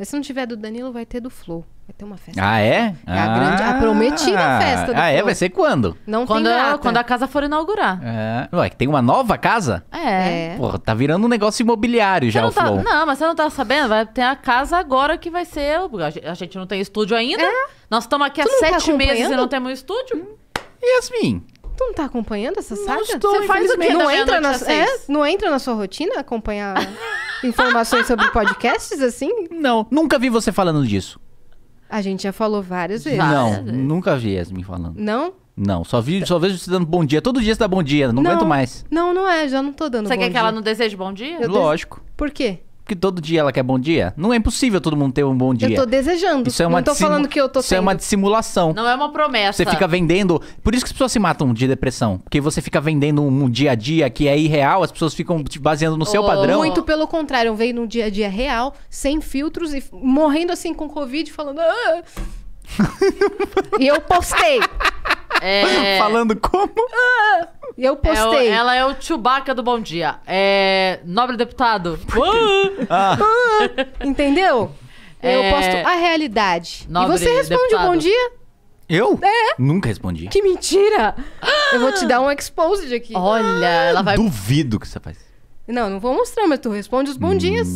Mas se não tiver do Danilo, vai ter do Flow. Vai ter uma festa. Ah, é? É ah, a, grande, a ah. prometida festa do Ah, é? Vai ser quando? Não quando tem a, é- data. quando a casa for inaugurar. É. Ué, que tem uma nova casa? É. é. Porra, tá virando um negócio imobiliário já o não, tá- não, mas você não tá sabendo? Vai ter a casa agora que vai ser. A gente- não tem estúdio ainda. É. Nós estamos aqui há tá sete meses e não não temos estúdio. Yasmin, Tu não tá acompanhando essa saga? estou, Você faz o quê? Não entra, na, é, não entra na sua rotina acompanhar informações sobre podcasts, assim? Não, nunca vi você falando disso. A gente já falou várias vezes. Não, nunca vi Yasmin falando. Não? Não, só, vi, só vejo você dando bom dia. Todo dia você dá bom dia, não, não aguento mais. Não, não é, já não tô dando Você bom quer que ela não deseje bom dia? Eu Lógico. Por quê? que todo dia ela quer bom dia? Não é impossível todo mundo ter um bom dia. Eu tô desejando. Isso é uma não tô falando que eu tô Isso é uma dissimulação. Não é uma promessa. Você fica vendendo. Por isso que as pessoas se matam de depressão. Porque você fica vendendo um dia a dia que é irreal, as pessoas ficam te tipo, baseando no oh, seu padrão. Muito pelo contrário, veio num dia a dia real, sem filtros e morrendo assim com Covid, falando. Ah! e eu postei. É... Falando como? Ah, eu postei. É o, ela é o Chewbacca do Bom Dia. É. Nobre deputado. Ah. Ah. ah. Entendeu? É. Eu posto a realidade. Nobre e você responde deputado. o bom dia? Eu? É. Nunca respondi. Que mentira! Eu vou te dar um exposed aqui. Olha, ela vai. Duvido que você faz. Não, não vou mostrar, mas tu responde os bom hum. dias.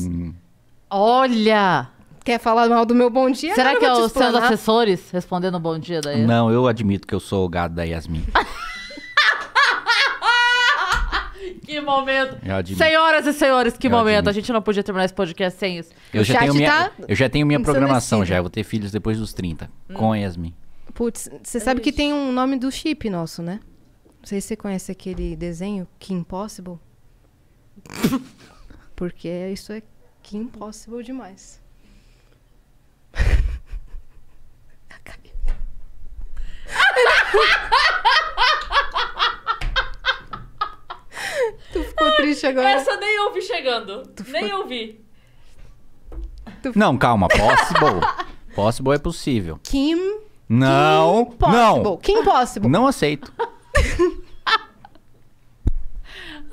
Olha! quer falar mal do meu bom dia? Será que é os seus assessores respondendo bom dia daí? Não, eu admito que eu sou o gado da Yasmin. Que momento. Senhoras e senhores, que eu momento. Admito. A gente não podia terminar esse podcast sem isso. Eu, já tenho, minha, tá eu já tenho minha programação assim. já. Eu vou ter filhos depois dos 30. Hum. Com Yasmin. Putz, você sabe que tem um nome do chip nosso, né? Não sei se você conhece aquele desenho, Kim Possible. Porque isso é Kim Possible demais. chegou. Essa nem ouvi chegando. Tu nem ouvi Não, calma. Possible. possible é possível. Kim. Não. Kim não. Kim Possible. Não aceito.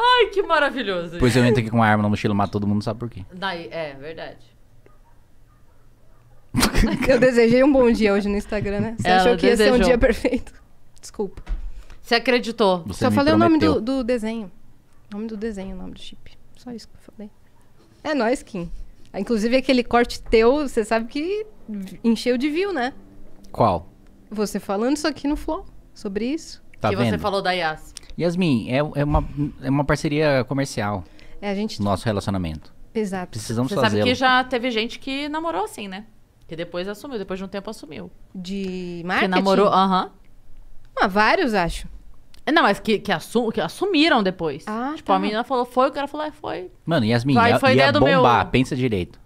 Ai, que maravilhoso. Pois eu entro aqui com uma arma na mochila, mato todo mundo, sabe por quê? Daí, é, verdade. eu desejei um bom dia hoje no Instagram, né? Você Ela achou que desejou. ia ser um dia perfeito? Desculpa. Você acreditou. Você Só falei prometeu. o nome do, do desenho. Nome do desenho, nome do chip. Só isso que eu falei. É nóis, Kim. Inclusive, aquele corte teu, você sabe que encheu de view, né? Qual? Você falando isso aqui no Flow, sobre isso. Tá que vendo? você falou da Yas. Yasmin, é, é, uma, é uma parceria comercial. É, a gente... Nosso relacionamento. Exato. Precisamos fazer. Você sabe que já teve gente que namorou assim, né? Que depois assumiu, depois de um tempo assumiu. De marketing? Que namorou, aham. Uh -huh. Ah, vários, acho. Não, mas que, que, assum, que assumiram depois. Ah, tipo, tá. a menina falou, foi, o cara falou, é, foi. Mano, Yasmin, Vai, ia, foi ia bombar, meu... pensa direito.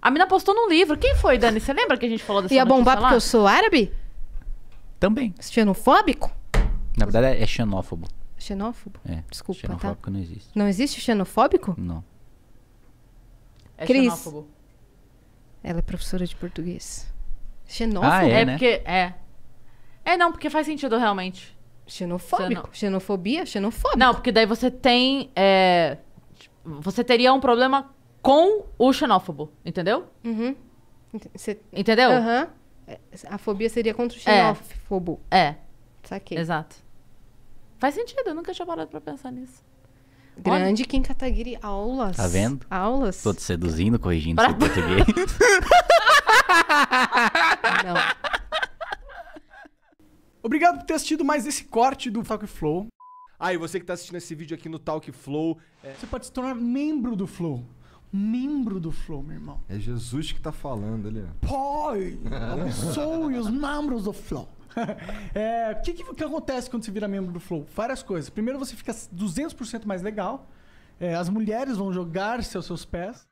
A menina postou num livro. Quem foi, Dani? Você lembra que a gente falou dessa Ia bombar lá? porque eu sou árabe? Também. É xenofóbico? Na verdade é xenófobo. Xenófobo? É. Desculpa, xenofóbico tá? não existe. Não existe xenofóbico? Não. É Cris, xenófobo. Ela é professora de português. Ah, xenófobo? Ah, é, é né? porque... É. É, não, porque faz sentido realmente. Xenofóbico? Xeno... Xenofobia? Xenofóbico. Não, porque daí você tem. É... Você teria um problema com o xenófobo, entendeu? Uhum. Cê... Entendeu? Uhum. A fobia seria contra o é. xenófobo. É. é. Saquei. Exato. Faz sentido, eu nunca tinha parado pra pensar nisso. Grande Kim Kataguiri, aulas. Tá vendo? Aulas. Tô te seduzindo, corrigindo pra... seu português. Não. Obrigado por ter assistido mais esse corte do Talk Flow. Ah, e você que está assistindo esse vídeo aqui no Talk Flow. É... Você pode se tornar membro do Flow. Membro do Flow, meu irmão. É Jesus que está falando ali, ó. Pai, abençoe os membros do Flow. é, o que, que, acontece quando você vira membro do Flow? Várias coisas. Primeiro, você fica 200% mais legal. É, as mulheres vão jogar-se aos seus pés.